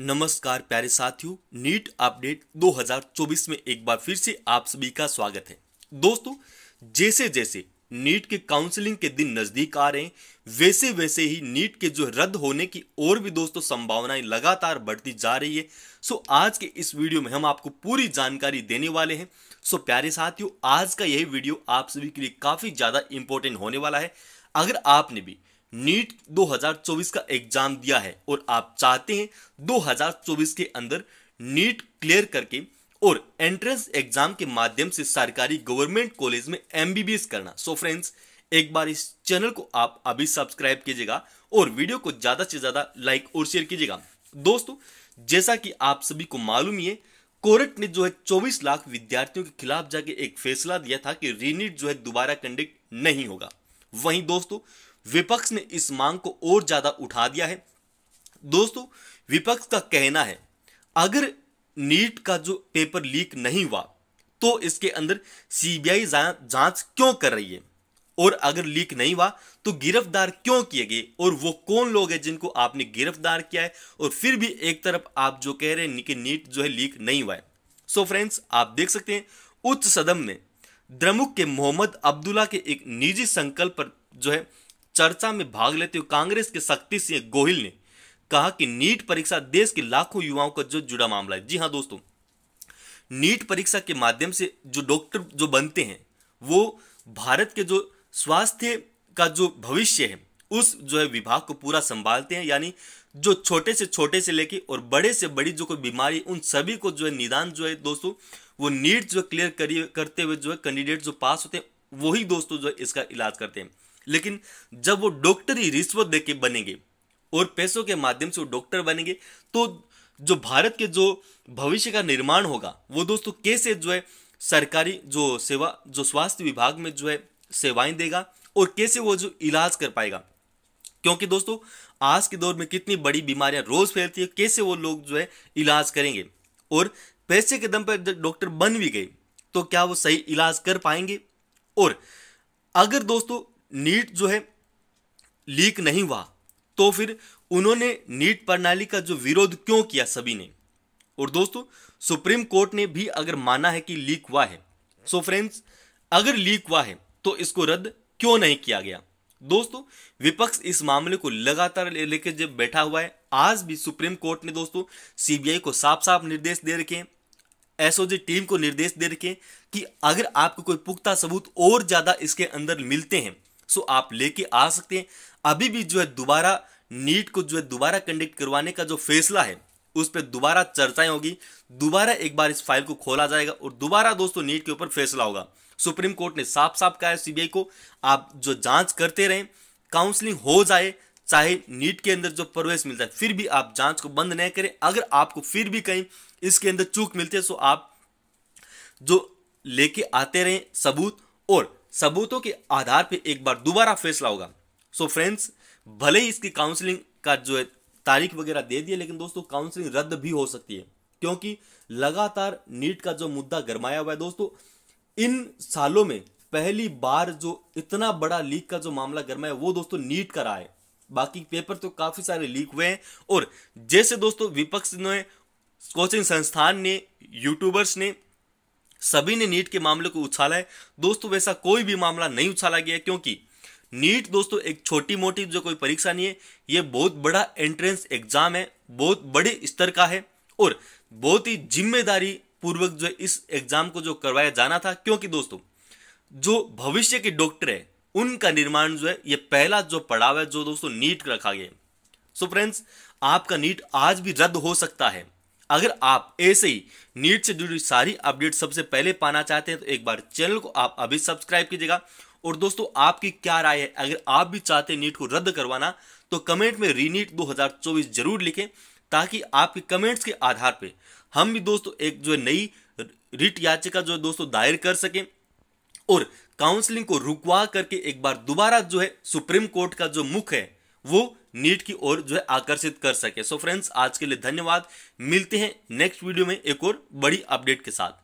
नमस्कार प्यारे साथियों नीट अपडेट 2024 में एक बार फिर से आप सभी का स्वागत है दोस्तों जैसे जैसे नीट के काउंसलिंग के दिन नजदीक आ रहे हैं वैसे वैसे ही नीट के जो रद्द होने की और भी दोस्तों संभावनाएं लगातार बढ़ती जा रही है सो आज के इस वीडियो में हम आपको पूरी जानकारी देने वाले हैं सो प्यारे साथियों आज का यही वीडियो आप सभी के लिए काफी ज्यादा इंपॉर्टेंट होने वाला है अगर आपने भी नीट 2024 का एग्जाम दिया है और आप चाहते हैं 2024 के अंदर नीट क्लियर करके और एंट्रेंस एग्जाम के माध्यम से सरकारी गवर्नमेंट कॉलेज में एमबीबीएस करना सो so फ्रेंड्स एक बार इस चैनल को आप अभी सब्सक्राइब कीजिएगा और वीडियो को ज़्यादा से ज़्यादा लाइक और शेयर कीजिएगा दोस्तों जैसा कि आप सभी को मालूम ही है कोर्ट ने जो है 24 लाख विद्यार्थियों के खिलाफ जाके एक फैसला दिया था कि रीनीट जो है दोबारा कंडक्ट नहीं होगा वहीं दोस्तों विपक्ष ने इस मांग को और ज़्यादा उठा दिया है दोस्तों विपक्ष का कहना है अगर नीट का जो पेपर लीक नहीं हुआ तो इसके अंदर सीबीआई जांच क्यों कर रही है और अगर लीक नहीं हुआ तो गिरफ्तार क्यों किए गए और वो कौन लोग हैं जिनको आपने गिरफ्तार किया है और फिर भी एक तरफ आप जो कह रहे हैं कि नीट जो है लीक नहीं हुआ है सो so फ्रेंड्स आप देख सकते हैं उच्च सदन में द्रमुक के मोहम्मद अब्दुल्ला के एक निजी संकल्प पर जो है चर्चा में भाग लेते हुए कांग्रेस के शक्ति सिंह गोहिल ने कहा कि नीट परीक्षा देश के लाखों युवाओं का जो जुड़ा मामला है जी हाँ दोस्तों नीट परीक्षा के माध्यम से जो डॉक्टर जो बनते हैं वो भारत के जो स्वास्थ्य का जो भविष्य है उस जो है विभाग को पूरा संभालते हैं यानी जो छोटे से छोटे से लेके और बड़े से बड़ी जो कोई बीमारी उन सभी को जो है निदान जो है दोस्तों वो नीट जो क्लियर करिए करते हुए जो है कैंडिडेट जो पास होते हैं वही दोस्तों जो है इसका इलाज करते हैं लेकिन जब वो डॉक्टरी रिश्वत दे के बनेंगे और पैसों के माध्यम से वो डॉक्टर बनेंगे तो जो भारत के जो भविष्य का निर्माण होगा वो दोस्तों कैसे जो है सरकारी जो सेवा जो स्वास्थ्य विभाग में जो है सेवाएं देगा और कैसे वो जो इलाज कर पाएगा क्योंकि दोस्तों आज के दौर में कितनी बड़ी बीमारियां रोज फैलती है कैसे वो लोग जो है इलाज करेंगे और पैसे के दम पर डॉक्टर बन भी गए तो क्या वो सही इलाज कर पाएंगे और अगर दोस्तों नीट जो है लीक नहीं हुआ तो फिर उन्होंने नीट प्रणाली का जो विरोध क्यों किया सभी ने और दोस्तों सुप्रीम कोर्ट ने भी अगर माना है कि लीक हुआ है सो फ्रेंड्स अगर लीक हुआ है तो इसको रद्द क्यों नहीं किया गया दोस्तों विपक्ष इस मामले को लगातार लेकर जब बैठा हुआ है आज भी सुप्रीम कोर्ट ने दोस्तों सीबीआई को साफ साफ निर्देश दे रखे हैं एसओजी टीम को निर्देश दे रखे कि अगर आपको कोई पुख्ता सबूत और ज़्यादा इसके अंदर मिलते हैं सो आप लेके आ सकते हैं अभी भी जो है दोबारा नीट को जो है दोबारा कंडक्ट करवाने का जो फैसला है उस पर दोबारा चर्चाएं होगी दोबारा एक बार इस फाइल को खोला जाएगा और दोबारा दोस्तों नीट के ऊपर फैसला होगा सुप्रीम कोर्ट ने साफ साफ कहा है सीबीआई को आप जो जांच करते रहें काउंसलिंग हो जाए चाहे नीट के अंदर जो प्रवेश मिलता है फिर भी आप जांच को बंद नहीं करें अगर आपको फिर भी कहीं इसके अंदर चूक मिलती है तो आप जो लेके आते रहें सबूत और सबूतों के आधार पर एक बार दोबारा फैसला होगा सो फ्रेंड्स भले ही इसकी काउंसलिंग का जो है तारीख वगैरह दे दिए लेकिन दोस्तों काउंसलिंग रद्द भी हो सकती है क्योंकि लगातार नीट का जो मुद्दा गरमाया हुआ है दोस्तों इन सालों में पहली बार जो इतना बड़ा लीक का जो मामला गरमाया वो दोस्तों नीट का रहा है बाकी पेपर तो काफी सारे लीक हुए हैं और जैसे दोस्तों विपक्ष ने कोचिंग संस्थान ने यूट्यूबर्स ने सभी ने नीट के मामले को उछाला है दोस्तों वैसा कोई भी मामला नहीं उछाला गया क्योंकि नीट दोस्तों एक छोटी मोटी जो कोई परीक्षा नहीं है ये बहुत बड़ा एंट्रेंस एग्जाम है बहुत बड़े स्तर का है और बहुत ही जिम्मेदारी पूर्वक जो इस एग्जाम को जो करवाया जाना था क्योंकि दोस्तों जो भविष्य के डॉक्टर है उनका निर्माण जो है ये पहला जो पड़ाव है जो दोस्तों नीट रखा गया सो so फ्रेंड्स आपका नीट आज भी रद्द हो सकता है अगर आप ऐसे ही नीट से जुड़ी सारी अपडेट सबसे पहले पाना चाहते हैं तो एक बार चैनल को आप अभी सब्सक्राइब कीजिएगा और दोस्तों आपकी क्या राय है अगर आप भी चाहते हैं नीट को रद्द करवाना तो कमेंट में रीनीट 2024 जरूर लिखें ताकि आपके कमेंट्स के आधार पे हम भी दोस्तों एक जो है नई रिट याचिका जो है दोस्तों दायर कर सकें और काउंसलिंग को रुकवा करके एक बार दोबारा जो है सुप्रीम कोर्ट का जो मुख है वो नीट की ओर जो है आकर्षित कर सके सो so फ्रेंड्स आज के लिए धन्यवाद मिलते हैं नेक्स्ट वीडियो में एक और बड़ी अपडेट के साथ